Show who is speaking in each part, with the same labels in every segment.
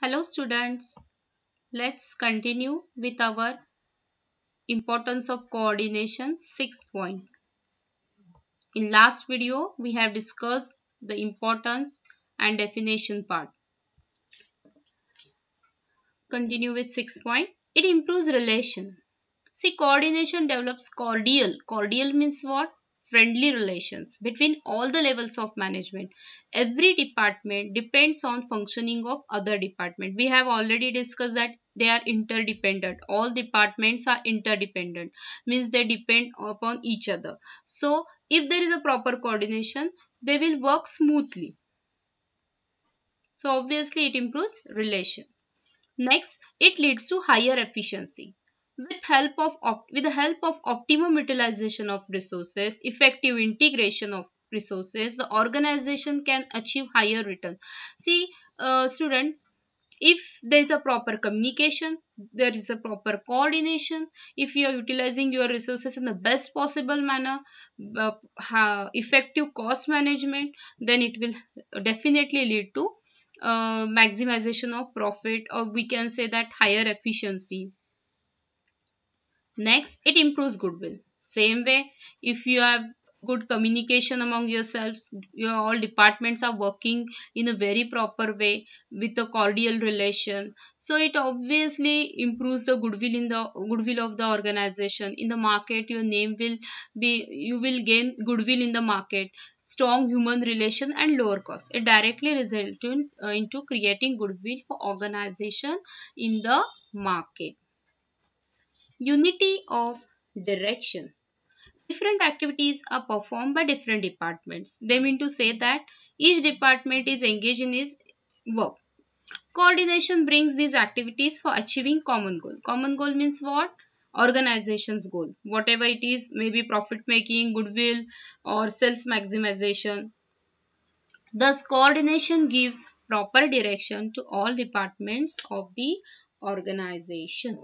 Speaker 1: Hello students, let's continue with our importance of coordination sixth point. In last video, we have discussed the importance and definition part. Continue with sixth point. It improves relation. See coordination develops cordial. Cordial means what? friendly relations between all the levels of management. Every department depends on functioning of other department. We have already discussed that they are interdependent. All departments are interdependent means they depend upon each other. So if there is a proper coordination, they will work smoothly. So obviously it improves relation. Next, it leads to higher efficiency with help of with the help of optimum utilization of resources effective integration of resources the organization can achieve higher return see uh, students if there is a proper communication there is a proper coordination if you are utilizing your resources in the best possible manner uh, effective cost management then it will definitely lead to uh, maximization of profit or we can say that higher efficiency Next, it improves goodwill. Same way, if you have good communication among yourselves, your all departments are working in a very proper way with a cordial relation. So it obviously improves the goodwill in the goodwill of the organization. In the market, your name will be you will gain goodwill in the market strong human relation and lower cost. It directly results in, uh, into creating goodwill for organization in the market. Unity of direction. Different activities are performed by different departments. They mean to say that each department is engaged in its work. Coordination brings these activities for achieving common goal. Common goal means what? Organization's goal. Whatever it is, maybe profit making, goodwill or sales maximization. Thus, coordination gives proper direction to all departments of the organization.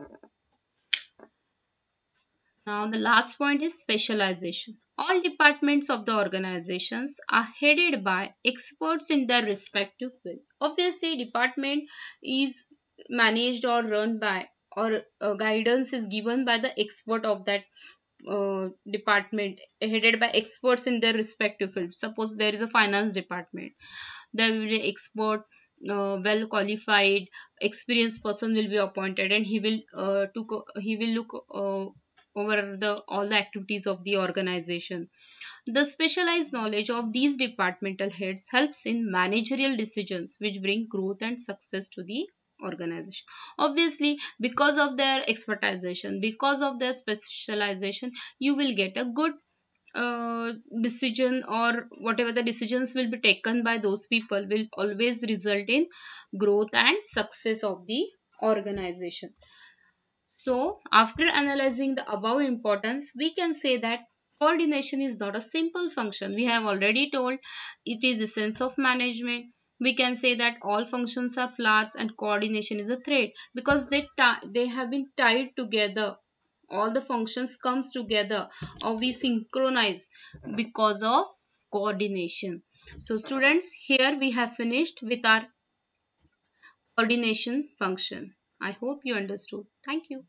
Speaker 1: Now the last point is specialization. All departments of the organizations are headed by experts in their respective field. Obviously department is managed or run by or uh, guidance is given by the expert of that uh, department headed by experts in their respective field. Suppose there is a finance department. There will be expert uh, well qualified experienced person will be appointed and he will uh, to he will look uh, over the all the activities of the organization the specialized knowledge of these departmental heads helps in managerial decisions which bring growth and success to the organization obviously because of their expertization because of their specialization you will get a good uh, decision or whatever the decisions will be taken by those people will always result in growth and success of the organization so after analyzing the above importance, we can say that coordination is not a simple function. We have already told it is a sense of management. We can say that all functions are flowers and coordination is a thread because they, they have been tied together all the functions comes together or we synchronize because of coordination so students here we have finished with our coordination function i hope you understood thank you